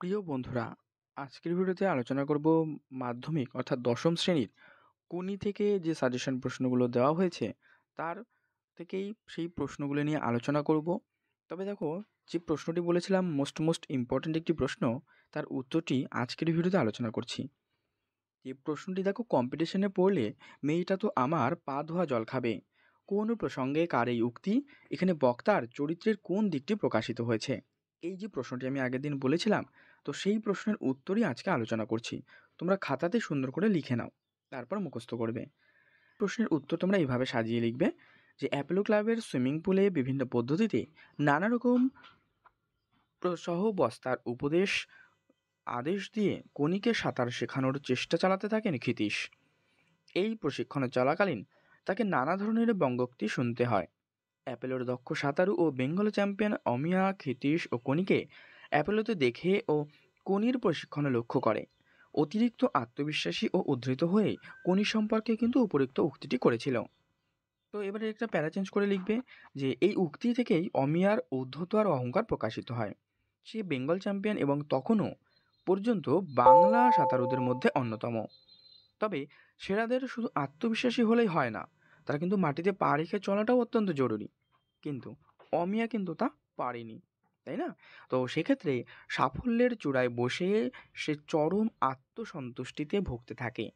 প্রিয় বন্ধুরা আজকের ভিডিওতে আলোচনা করব মাধ্যমিক অর্থাৎ দশম শ্রেণীর কোনি থেকে যে সাজেশন প্রশ্নগুলো দেওয়া হয়েছে তার থেকেই সেই প্রশ্নগুলো নিয়ে আলোচনা করব তবে দেখো যে প্রশ্নটি বলেছিলাম মোস্ট মোস্ট ইম্পর্ট্যান্ট একটি প্রশ্ন তার উত্তরটি আজকের ভিডিওতে আলোচনা করছি যে প্রশ্নটি দেখো কম্পিটিশনে পড়লে মেয়েটা তো আমার পা ধোয়া জল খাবে কোন প্রসঙ্গে কার এই উক্তি এখানে বক্তার চরিত্রের কোন দিকটি প্রকাশিত হয়েছে এই যে প্রশ্নটি আমি আগের দিন বলেছিলাম তো সেই প্রশ্নের উত্তরই আজকে আলোচনা করছি তোমরা খাতাতে সুন্দর করে লিখে নাও তারপর মুখস্থ করবে প্রশ্নের উত্তর তোমরা এইভাবে সাজিয়ে লিখবে যে অ্যাপোলো ক্লাবের সুইমিং পুলে বিভিন্ন পদ্ধতিতে নানা রকম সহ বস্তার উপদেশ আদেশ দিয়ে কণিকে সাঁতার শেখানোর চেষ্টা চালাতে থাকেন ক্ষিতীশ এই প্রশিক্ষণ চলাকালীন তাকে নানা ধরনের বঙ্গোক্তি শুনতে হয় অ্যাপেলোর দক্ষ সাঁতারু ও বেঙ্গল চ্যাম্পিয়ন অমিয়া ক্ষিতীশ ও কনিকে অ্যাপেলোতে দেখে ও কনির প্রশিক্ষণে লক্ষ্য করে অতিরিক্ত আত্মবিশ্বাসী ও উদ্ধৃত হয়ে কনি সম্পর্কে কিন্তু উপরুক্ত উক্তিটি করেছিল তো এবারে একটা প্যারা চেঞ্জ করে লিখবে যে এই উক্তি থেকেই অমিয়ার উদ্ধত আর অহংকার প্রকাশিত হয় সে বেঙ্গল চ্যাম্পিয়ন এবং তখনও পর্যন্ত বাংলা সাঁতারুদের মধ্যে অন্যতম তবে সেরাদের শুধু আত্মবিশ্বাসী হলেই হয় না তারা কিন্তু মাটিতে পা রেখে চলাটাও অত্যন্ত জরুরি কিন্তু অমিয়া কিন্তু তা পারেনি তাই না তো সেক্ষেত্রে সাফল্যের চূড়ায় বসে সে চরম আত্মসন্তুষ্টিতে ভুগতে থাকে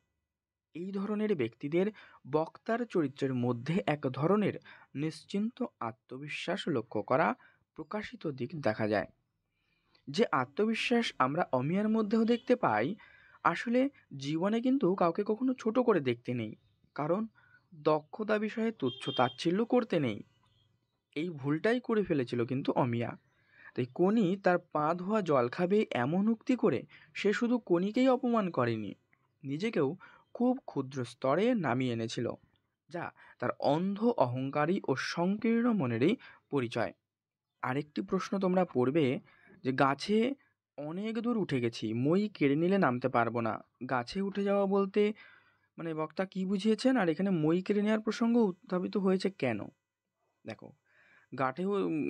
এই ধরনের ব্যক্তিদের বক্তার চরিত্রের মধ্যে এক ধরনের নিশ্চিন্ত আত্মবিশ্বাস লক্ষ্য করা প্রকাশিত দিক দেখা যায় যে আত্মবিশ্বাস আমরা অমিয়ার মধ্যেও দেখতে পাই আসলে জীবনে কিন্তু কাউকে কখনো ছোট করে দেখতে নেই কারণ দক্ষতা বিষয়ে তুচ্ছ তাচ্ছিল্য করতে নেই এই ভুলটাই করে ফেলেছিল কিন্তু অমিয়া তাই কোনি তার পা ধোয়া জল খাবে এমন উক্তি করে সে শুধু কোনিকেই অপমান করেনি নিজেকেও খুব ক্ষুদ্র স্তরে নামিয়ে এনেছিল যা তার অন্ধ অহংকারী ও সংকীর্ণ মনেরই পরিচয় আরেকটি প্রশ্ন তোমরা পড়বে যে গাছে অনেক দূর উঠে গেছি মই কেড়ে নিলে নামতে পারবো না গাছে উঠে যাওয়া বলতে মানে বক্তা কি বুঝিয়েছেন আর এখানে মই কেড়ে নেওয়ার প্রসঙ্গ উত্থাপিত হয়েছে কেন দেখো গাঠে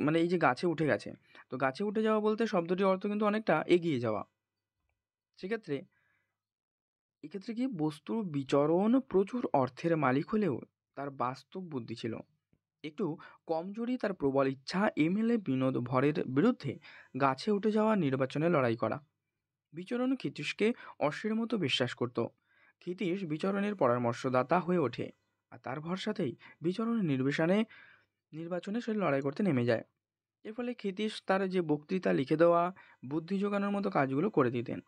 মানে এই যে গাছে উঠে গেছে তো গাছে উঠে যাওয়া বলতে শব্দটির অর্থ কিন্তু অনেকটা এগিয়ে যাওয়া সেক্ষেত্রে এক্ষেত্রে কি বস্তুর বিচরণ প্রচুর অর্থের মালিক হলেও তার বাস্তব বুদ্ধি ছিল একটু কমজোরি তার প্রবল ইচ্ছা এমএলএ বিনোদ ভরের বিরুদ্ধে গাছে উঠে যাওয়া নির্বাচনে লড়াই করা বিচরণ ক্ষিতীশকে অশ্বের মতো বিশ্বাস করত ক্ষিতীশ বিচরণের পরামর্শদাতা হয়ে ওঠে আর তার ভরসাতেই বিচরণ নির্বিশানে নির্বাচনে সে লড়াই করতে নেমে যায় এর ফলে ক্ষিতীশ তার যে বক্তৃতা লিখে দেওয়া বুদ্ধি যোগানোর মতো কাজগুলো করে দিতেন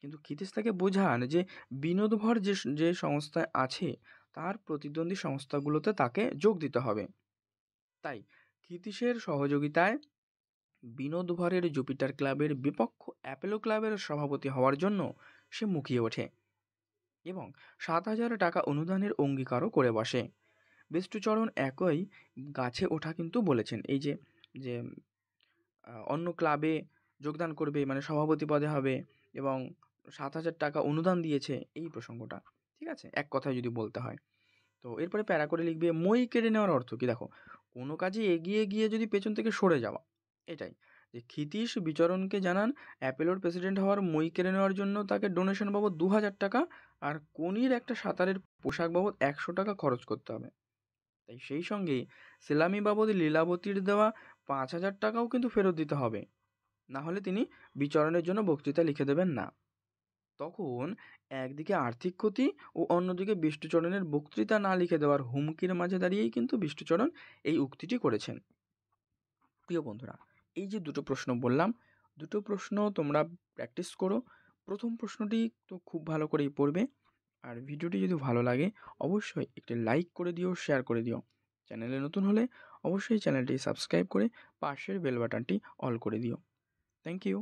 কিন্তু ক্ষিতীশ তাকে বোঝান যে বিনোদভর যে যে সংস্থায় আছে তার প্রতিদ্বন্দ্বী সংস্থাগুলোতে তাকে যোগ দিতে হবে তাই ক্ষিতীশের সহযোগিতায় বিনোদভরের জুপিটার ক্লাবের বিপক্ষ অ্যাপেলো ক্লাবের সভাপতি হওয়ার জন্য সে মুখিয়ে ওঠে এবং সাত হাজার টাকা অনুদানের অঙ্গীকারও করে বসে বিষ্ণুচরণ একই গাছে ওঠা কিন্তু বলেছেন এই যে যে অন্য ক্লাবে যোগদান করবে মানে সভাপতি পদে হবে এবং সাত হাজার টাকা অনুদান দিয়েছে এই প্রসঙ্গটা ঠিক আছে এক কথায় যদি বলতে হয় তো এরপরে প্যারা করে লিখবে মই কেড়ে নেওয়ার অর্থ কী দেখো কোনো কাজে এগিয়ে গিয়ে যদি পেছন থেকে সরে যাওয়া এটাই যে ক্ষিতীশ বিচরণকে জানান অ্যাপেলোর প্রেসিডেন্ট হওয়ার মই কেড়ে নেওয়ার জন্য তাকে ডোনেশন বাবদ দু হাজার টাকা আর কোনির একটা সাঁতারের পোশাক বাবদ একশো টাকা খরচ করতে হবে তাই সেই সঙ্গে সেলামি বাবদ লীলাবতীর দেওয়া পাঁচ হাজার টাকাও কিন্তু ফেরত দিতে হবে না হলে তিনি বিচরণের জন্য বক্তৃতা লিখে দেবেন না তখন একদিকে আর্থিক ক্ষতি ও অন্যদিকে বিষ্টুচরণের বক্তৃতা না লিখে দেওয়ার হুমকির মাঝে দাঁড়িয়েই কিন্তু বিষ্টুচরণ এই উক্তিটি করেছেন প্রিয় বন্ধুরা এই যে দুটো প্রশ্ন বললাম দুটো প্রশ্ন তোমরা প্র্যাকটিস করো প্রথম প্রশ্নটি তো খুব ভালো করেই পড়বে আর ভিডিওটি যদি ভালো লাগে অবশ্যই একটি লাইক করে দিও শেয়ার করে দিও চ্যানেলে নতুন হলে অবশ্যই চ্যানেলটি সাবস্ক্রাইব করে পাশের বেল বাটনটি অল করে দিও থ্যাংক ইউ